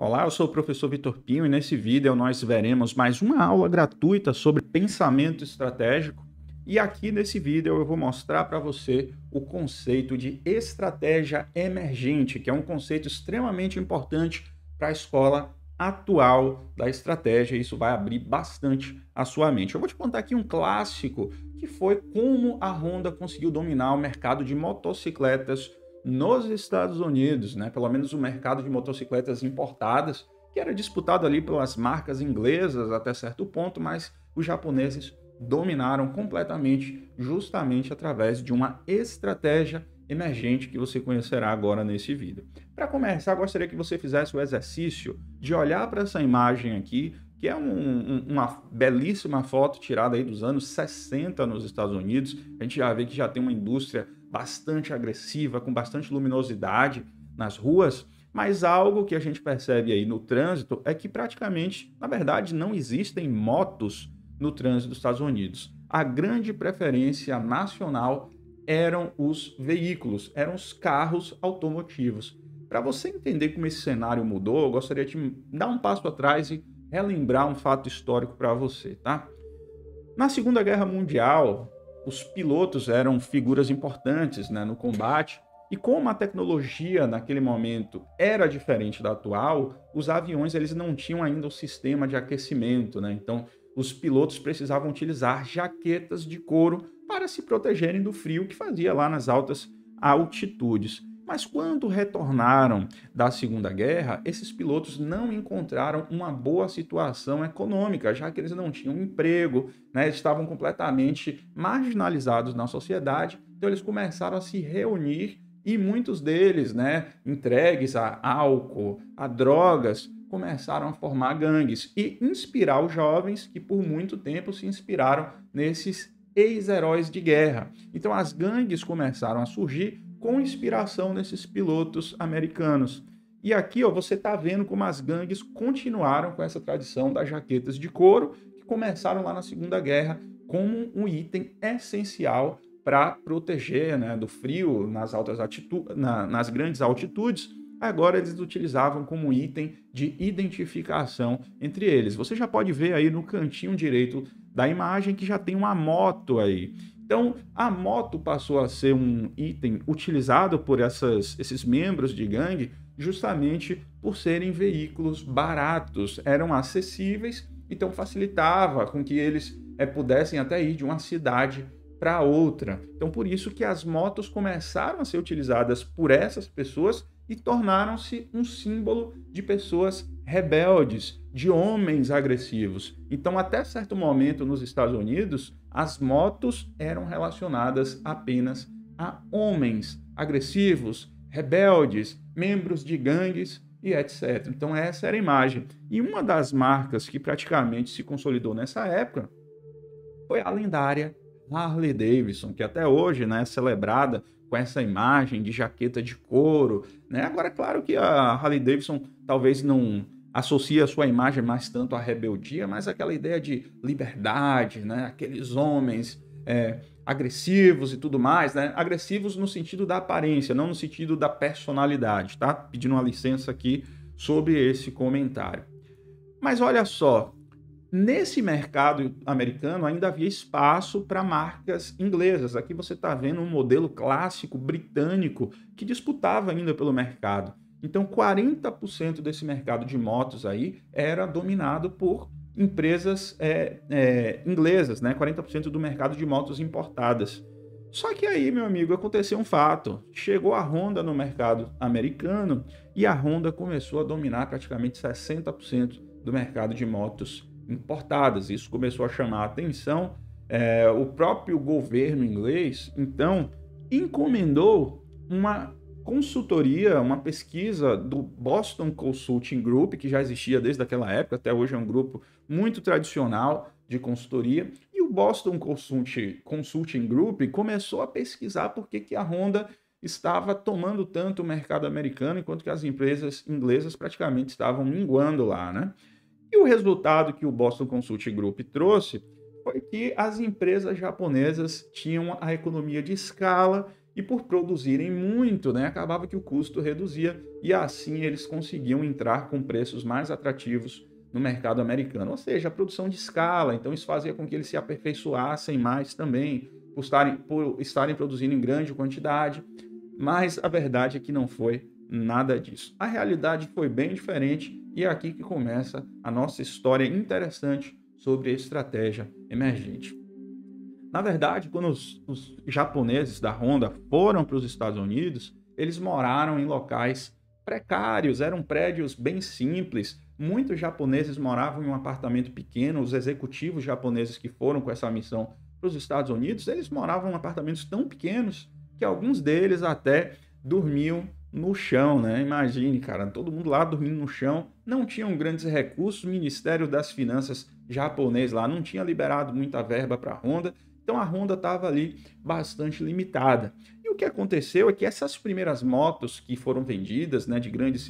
Olá, eu sou o professor Vitor Pinho e nesse vídeo nós veremos mais uma aula gratuita sobre pensamento estratégico. E aqui nesse vídeo eu vou mostrar para você o conceito de estratégia emergente, que é um conceito extremamente importante para a escola atual da estratégia. Isso vai abrir bastante a sua mente. Eu vou te contar aqui um clássico que foi como a Honda conseguiu dominar o mercado de motocicletas nos Estados Unidos, né? pelo menos o mercado de motocicletas importadas, que era disputado ali pelas marcas inglesas até certo ponto, mas os japoneses dominaram completamente, justamente através de uma estratégia emergente que você conhecerá agora nesse vídeo. Para começar, gostaria que você fizesse o exercício de olhar para essa imagem aqui, que é um, um, uma belíssima foto tirada aí dos anos 60 nos Estados Unidos. A gente já vê que já tem uma indústria bastante agressiva, com bastante luminosidade nas ruas, mas algo que a gente percebe aí no trânsito é que praticamente, na verdade, não existem motos no trânsito dos Estados Unidos. A grande preferência nacional eram os veículos, eram os carros automotivos. Para você entender como esse cenário mudou, eu gostaria de dar um passo atrás e relembrar um fato histórico para você, tá? Na Segunda Guerra Mundial, os pilotos eram figuras importantes né, no combate. E como a tecnologia naquele momento era diferente da atual, os aviões eles não tinham ainda o sistema de aquecimento, né? Então, os pilotos precisavam utilizar jaquetas de couro para se protegerem do frio que fazia lá nas altas altitudes. Mas quando retornaram da Segunda Guerra, esses pilotos não encontraram uma boa situação econômica, já que eles não tinham emprego, né? estavam completamente marginalizados na sociedade. Então eles começaram a se reunir e muitos deles, né, entregues a álcool, a drogas, começaram a formar gangues e inspirar os jovens que por muito tempo se inspiraram nesses ex-heróis de guerra. Então as gangues começaram a surgir com inspiração nesses pilotos americanos. E aqui ó, você está vendo como as gangues continuaram com essa tradição das jaquetas de couro, que começaram lá na Segunda Guerra como um item essencial para proteger né, do frio nas, altas atitu na, nas grandes altitudes. Agora eles utilizavam como item de identificação entre eles. Você já pode ver aí no cantinho direito da imagem que já tem uma moto aí. Então, a moto passou a ser um item utilizado por essas, esses membros de gangue justamente por serem veículos baratos, eram acessíveis, então facilitava com que eles é, pudessem até ir de uma cidade para outra. Então, por isso que as motos começaram a ser utilizadas por essas pessoas e tornaram-se um símbolo de pessoas rebeldes, de homens agressivos. Então, até certo momento nos Estados Unidos, as motos eram relacionadas apenas a homens agressivos, rebeldes, membros de gangues e etc. Então, essa era a imagem. E uma das marcas que praticamente se consolidou nessa época foi a lendária Harley Davidson, que até hoje né, é celebrada com essa imagem de jaqueta de couro. Né? Agora, é claro que a Harley Davidson talvez não associa a sua imagem mais tanto à rebeldia, mas aquela ideia de liberdade, né? Aqueles homens é, agressivos e tudo mais, né? Agressivos no sentido da aparência, não no sentido da personalidade, tá? Pedindo uma licença aqui sobre esse comentário. Mas olha só, nesse mercado americano ainda havia espaço para marcas inglesas. Aqui você está vendo um modelo clássico britânico que disputava ainda pelo mercado. Então, 40% desse mercado de motos aí era dominado por empresas é, é, inglesas, né? 40% do mercado de motos importadas. Só que aí, meu amigo, aconteceu um fato. Chegou a Honda no mercado americano e a Honda começou a dominar praticamente 60% do mercado de motos importadas. Isso começou a chamar a atenção. É, o próprio governo inglês, então, encomendou uma consultoria, uma pesquisa do Boston Consulting Group, que já existia desde aquela época, até hoje é um grupo muito tradicional de consultoria, e o Boston Consulting, Consulting Group começou a pesquisar por que, que a Honda estava tomando tanto o mercado americano, enquanto que as empresas inglesas praticamente estavam minguando lá, né? E o resultado que o Boston Consulting Group trouxe foi que as empresas japonesas tinham a economia de escala e por produzirem muito, né, acabava que o custo reduzia e assim eles conseguiam entrar com preços mais atrativos no mercado americano. Ou seja, a produção de escala, então isso fazia com que eles se aperfeiçoassem mais também, por estarem, por estarem produzindo em grande quantidade, mas a verdade é que não foi nada disso. A realidade foi bem diferente e é aqui que começa a nossa história interessante sobre estratégia emergente. Na verdade, quando os, os japoneses da Honda foram para os Estados Unidos, eles moraram em locais precários, eram prédios bem simples. Muitos japoneses moravam em um apartamento pequeno. Os executivos japoneses que foram com essa missão para os Estados Unidos, eles moravam em apartamentos tão pequenos que alguns deles até dormiam no chão, né? Imagine, cara, todo mundo lá dormindo no chão, não tinham grandes recursos, o Ministério das Finanças japonês lá não tinha liberado muita verba para a Honda, então a Honda estava ali bastante limitada. E o que aconteceu é que essas primeiras motos que foram vendidas, né, de grandes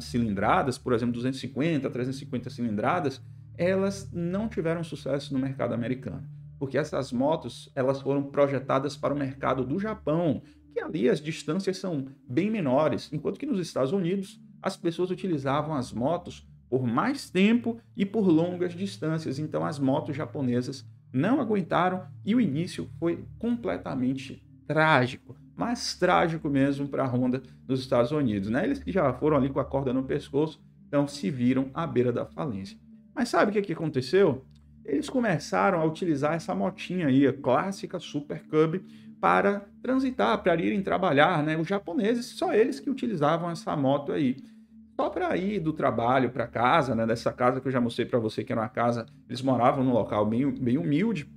cilindradas, por exemplo, 250, 350 cilindradas, elas não tiveram sucesso no mercado americano, porque essas motos elas foram projetadas para o mercado do Japão, que ali as distâncias são bem menores, enquanto que nos Estados Unidos as pessoas utilizavam as motos por mais tempo e por longas distâncias. Então as motos japonesas não aguentaram e o início foi completamente trágico, mais trágico mesmo para a Honda dos Estados Unidos, né? Eles que já foram ali com a corda no pescoço, então se viram à beira da falência. Mas sabe o que, que aconteceu? Eles começaram a utilizar essa motinha aí, a clássica Super Cub, para transitar, para irem trabalhar, né? Os japoneses, só eles que utilizavam essa moto aí só para ir do trabalho para casa, né? Dessa casa que eu já mostrei para você que era uma casa, eles moravam num local bem, bem humilde.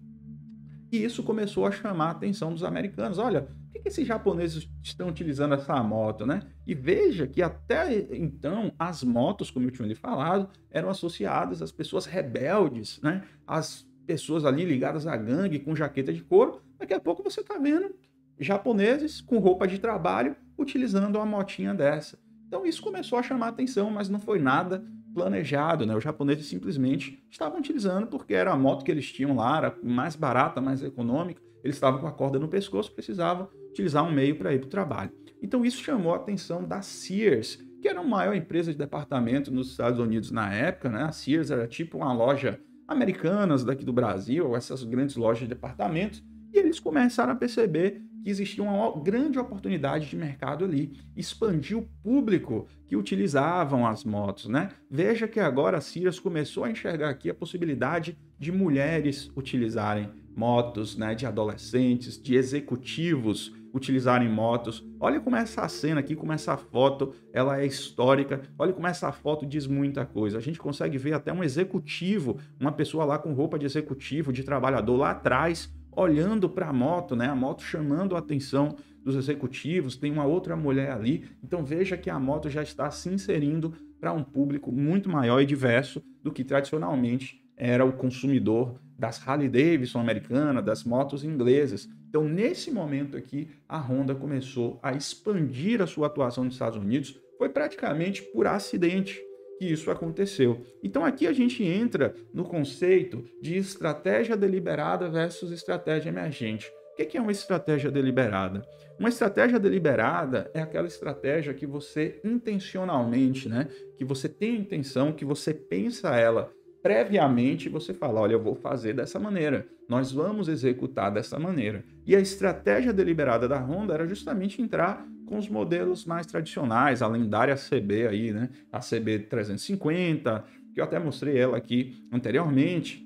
E isso começou a chamar a atenção dos americanos. Olha, por que, que esses japoneses estão utilizando essa moto, né? E veja que até então as motos, como eu tinha lhe falado, eram associadas às pessoas rebeldes, né? As pessoas ali ligadas à gangue com jaqueta de couro. Daqui a pouco você está vendo japoneses com roupa de trabalho utilizando uma motinha dessa. Então isso começou a chamar atenção, mas não foi nada planejado, né? Os japoneses simplesmente estavam utilizando porque era a moto que eles tinham lá, era mais barata, mais econômica. Eles estavam com a corda no pescoço, precisavam utilizar um meio para ir para o trabalho. Então isso chamou a atenção da Sears, que era a maior empresa de departamento nos Estados Unidos na época, né? A Sears era tipo uma loja americanas daqui do Brasil, essas grandes lojas de departamentos e eles começaram a perceber que existia uma grande oportunidade de mercado ali, expandir o público que utilizavam as motos, né? Veja que agora a Sirius começou a enxergar aqui a possibilidade de mulheres utilizarem motos, né, de adolescentes, de executivos utilizarem motos. Olha como essa cena aqui, como essa foto, ela é histórica. Olha como essa foto diz muita coisa. A gente consegue ver até um executivo, uma pessoa lá com roupa de executivo, de trabalhador lá atrás, olhando para a moto, né? A moto chamando a atenção dos executivos, tem uma outra mulher ali. Então veja que a moto já está se inserindo para um público muito maior e diverso do que tradicionalmente era o consumidor das Harley Davidson americana, das motos inglesas. Então, nesse momento aqui, a Honda começou a expandir a sua atuação nos Estados Unidos. Foi praticamente por acidente, que isso aconteceu. Então aqui a gente entra no conceito de estratégia deliberada versus estratégia emergente. O é que é uma estratégia deliberada? Uma estratégia deliberada é aquela estratégia que você intencionalmente, né, que você tem a intenção, que você pensa ela previamente você fala: olha, eu vou fazer dessa maneira, nós vamos executar dessa maneira. E a estratégia deliberada da Honda era justamente entrar com os modelos mais tradicionais, a lendária CB aí, né? A CB 350, que eu até mostrei ela aqui anteriormente.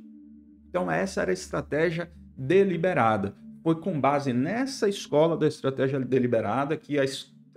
Então essa era a estratégia deliberada. Foi com base nessa escola da estratégia deliberada que a,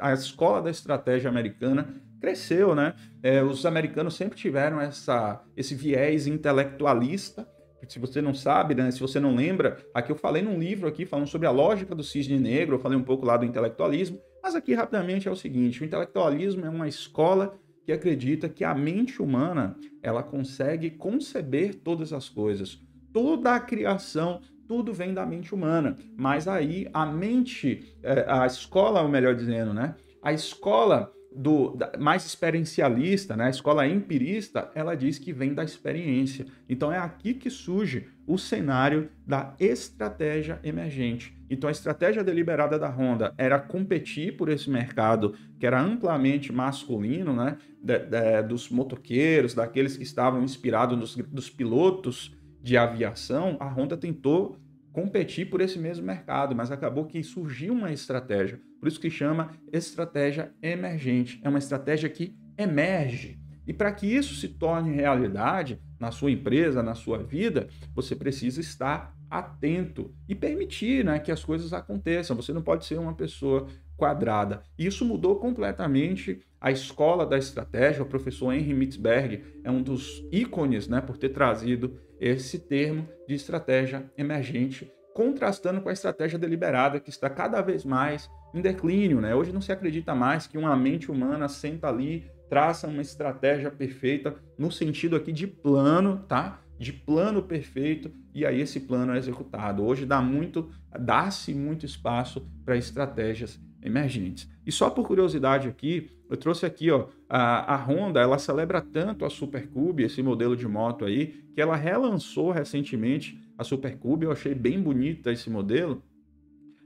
a escola da estratégia americana cresceu, né? É, os americanos sempre tiveram essa, esse viés intelectualista. Se você não sabe, né? se você não lembra, aqui eu falei num livro aqui falando sobre a lógica do cisne negro, eu falei um pouco lá do intelectualismo, mas aqui rapidamente é o seguinte: o intelectualismo é uma escola que acredita que a mente humana ela consegue conceber todas as coisas. Toda a criação tudo vem da mente humana. Mas aí a mente, é, a escola, ou melhor dizendo, né? A escola do, da, mais experiencialista, né? a escola empirista, ela diz que vem da experiência. Então é aqui que surge o cenário da estratégia emergente. Então a estratégia deliberada da Honda era competir por esse mercado que era amplamente masculino, né? De, de, dos motoqueiros, daqueles que estavam inspirados nos, dos pilotos de aviação, a Honda tentou competir por esse mesmo mercado, mas acabou que surgiu uma estratégia por isso que chama estratégia emergente. É uma estratégia que emerge. E para que isso se torne realidade na sua empresa, na sua vida, você precisa estar atento e permitir né, que as coisas aconteçam. Você não pode ser uma pessoa quadrada. Isso mudou completamente a escola da estratégia. O professor Henry Mitzberg é um dos ícones né, por ter trazido esse termo de estratégia emergente, contrastando com a estratégia deliberada que está cada vez mais em declínio, né? Hoje não se acredita mais que uma mente humana senta ali, traça uma estratégia perfeita no sentido aqui de plano, tá? De plano perfeito e aí esse plano é executado. Hoje dá muito, dá-se muito espaço para estratégias emergentes. E só por curiosidade aqui, eu trouxe aqui, ó, a, a Honda, ela celebra tanto a Supercube, esse modelo de moto aí, que ela relançou recentemente a Supercube, eu achei bem bonita esse modelo.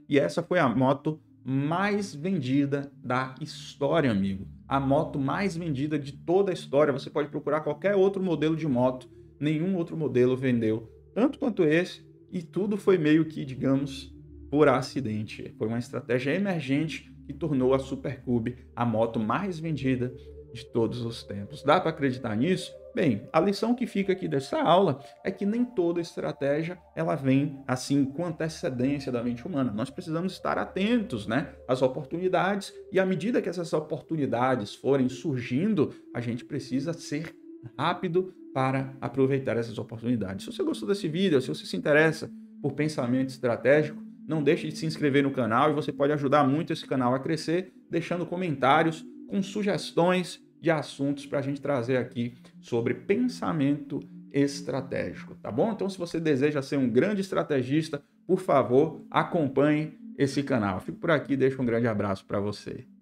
E essa foi a moto mais vendida da história, amigo. A moto mais vendida de toda a história. Você pode procurar qualquer outro modelo de moto, nenhum outro modelo vendeu tanto quanto esse, e tudo foi meio que, digamos, por acidente. Foi uma estratégia emergente que tornou a Supercube a moto mais vendida de todos os tempos. Dá para acreditar nisso? Bem, a lição que fica aqui dessa aula é que nem toda estratégia ela vem assim com antecedência da mente humana. Nós precisamos estar atentos, né, às oportunidades e à medida que essas oportunidades forem surgindo, a gente precisa ser rápido para aproveitar essas oportunidades. Se você gostou desse vídeo, se você se interessa por pensamento estratégico, não deixe de se inscrever no canal e você pode ajudar muito esse canal a crescer deixando comentários com sugestões de assuntos para a gente trazer aqui sobre pensamento estratégico, tá bom? Então, se você deseja ser um grande estrategista, por favor, acompanhe esse canal. fico por aqui, deixo um grande abraço para você.